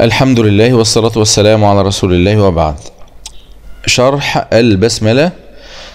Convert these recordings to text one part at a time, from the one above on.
الحمد لله والصلاة والسلام على رسول الله وبعد شرح البسملة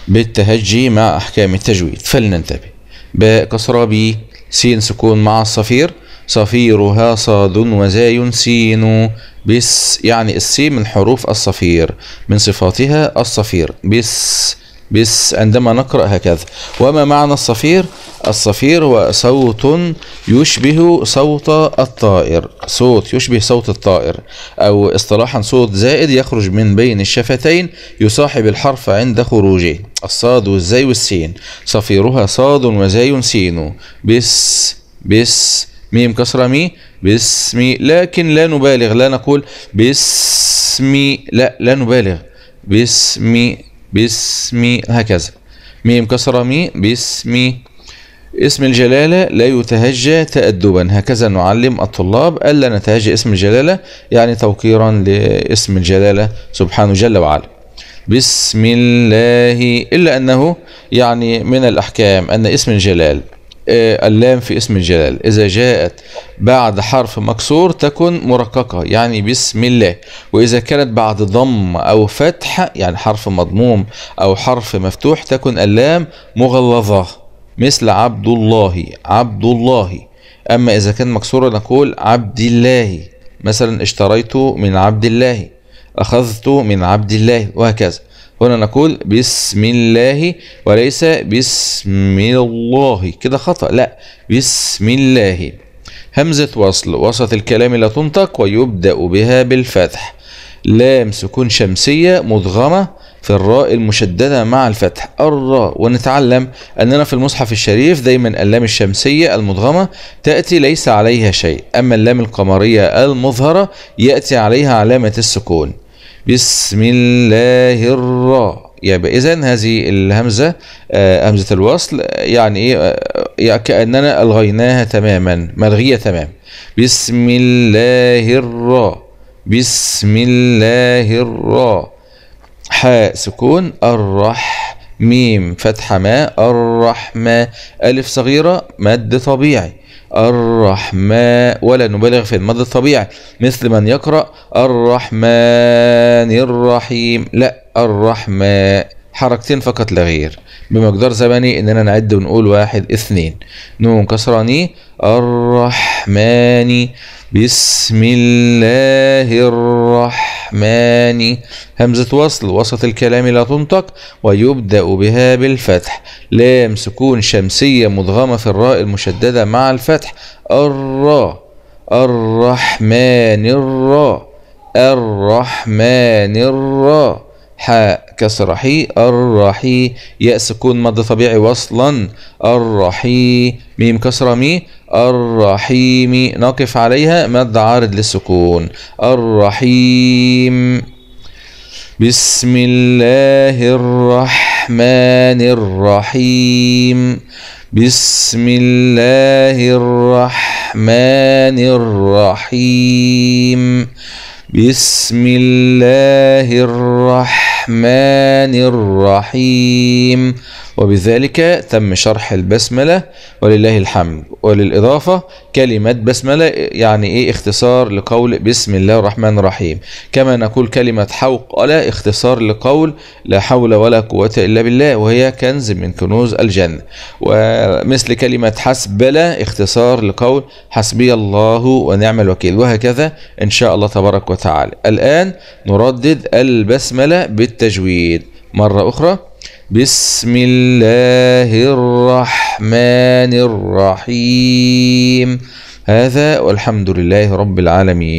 بالتهجي مع أحكام التجويد فلننتبه باء كسرة ب سين سكون مع الصفير صفيرها صاد وزاي سين بس يعني السين من حروف الصفير من صفاتها الصفير بس بس عندما نقرأ هكذا وما معنى الصفير الصفير هو صوت يشبه صوت الطائر صوت يشبه صوت الطائر أو اصطلاحا صوت زائد يخرج من بين الشفتين يصاحب الحرف عند خروجه الصاد والزاي والسين صفيرها صاد وزاي سين بس بس ميم كسرة مي بسمي لكن لا نبالغ لا نقول بسمي لا لا نبالغ بسمي بسمي هكذا ميم كسرة مي بسمي اسم الجلالة لا يتهجى تأدبا هكذا نعلم الطلاب ألا نتهجى اسم الجلالة يعني توقيرا لاسم الجلالة سبحانه جل وعلا بسم الله إلا أنه يعني من الأحكام أن اسم الجلال آه، اللام في اسم الجلال إذا جاءت بعد حرف مكسور تكن مرققة يعني بسم الله وإذا كانت بعد ضم أو فتح يعني حرف مضموم أو حرف مفتوح تكن اللام مغلظة مثل عبد الله عبد الله أما إذا كان مكسورة نقول عبد الله مثلا اشتريت من عبد الله أخذت من عبد الله وهكذا هنا نقول بسم الله وليس بسم الله كده خطأ لا بسم الله همزة وصل وسط الكلام لا تنطق ويبدأ بها بالفتح لام سكون شمسية مضغمة في الراء المشددة مع الفتح الراء ونتعلم أننا في المصحف الشريف دايما اللام الشمسية المدغمة تأتي ليس عليها شيء أما اللام القمرية المظهرة يأتي عليها علامة السكون بسم الله الراء يبقى إذا هذه الهمزة آه، همزة الوصل يعني إيه آه، كأننا ألغيناها تماما ملغية تمام بسم الله الراء بسم الله الراء حاء سكون الرح ميم فتحة ما الرحمة ألف صغيرة مد طبيعي الرحمة ولا نبالغ في المد الطبيعي مثل من يقرأ الرحمن الرحيم لا الرحمة حركتين فقط لا غير بمقدار زمني اننا نعد ونقول واحد اثنين نون كسراني الرحمن بسم الله الرحمن همزة وصل وسط الكلام لا تنطق ويبدأ بها بالفتح لام سكون شمسية مدغمة في الراء المشددة مع الفتح الراء الرحمن الراء الرحمن الراء حاء كسر حي الرحي ياء سكون مد طبيعي وصلا الرحي ميم كسر مي الرحيم نقف عليها مد عارض للسكون الرحيم بسم الله الرحمن الرحيم بسم الله الرحمن الرحيم بسم الله الرحمن الرحمن الرحيم وبذلك تم شرح البسملة ولله الحمد وللإضافة كلمة بسملة يعني إيه اختصار لقول بسم الله الرحمن الرحيم كما نقول كلمة ألا اختصار لقول لا حول ولا قوة إلا بالله وهي كنز من كنوز الجنة ومثل كلمة حسبلة اختصار لقول حسبي الله ونعم الوكيل وهكذا إن شاء الله تبارك وتعالى الآن نردد البسملة بت بالتجويد مرة أخرى بسم الله الرحمن الرحيم هذا والحمد لله رب العالمين